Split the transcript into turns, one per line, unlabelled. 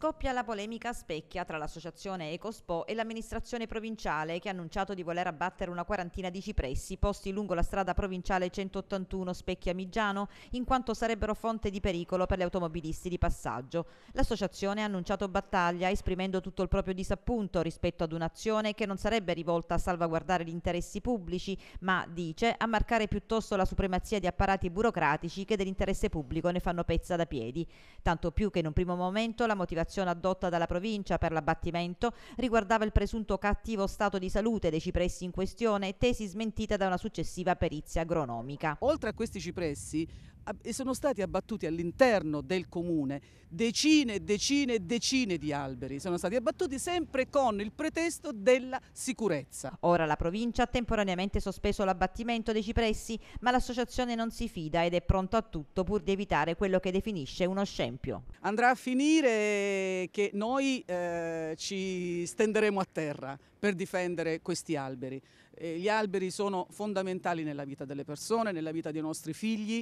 scoppia la polemica a specchia tra l'associazione Ecospo e l'amministrazione provinciale che ha annunciato di voler abbattere una quarantina di cipressi posti lungo la strada provinciale 181 Specchia Migiano in quanto sarebbero fonte di pericolo per gli automobilisti di passaggio. L'associazione ha annunciato battaglia esprimendo tutto il proprio disappunto rispetto ad un'azione che non sarebbe rivolta a salvaguardare gli interessi pubblici ma, dice, a marcare piuttosto la supremazia di apparati burocratici che dell'interesse pubblico ne fanno pezza da piedi. Tanto più che in un primo momento la motivazione comunicazione adotta dalla provincia per l'abbattimento riguardava il presunto cattivo stato di salute dei cipressi in questione, tesi smentita da una successiva perizia agronomica. Oltre a questi cipressi, e sono stati abbattuti all'interno del comune decine e decine e decine di alberi. Sono stati abbattuti sempre con il pretesto della sicurezza. Ora la provincia ha temporaneamente sospeso l'abbattimento dei cipressi, ma l'associazione non si fida ed è pronta a tutto pur di evitare quello che definisce uno scempio. Andrà a
finire che noi eh, ci stenderemo a terra per difendere questi alberi. Eh, gli alberi sono fondamentali nella vita delle persone, nella vita dei nostri figli.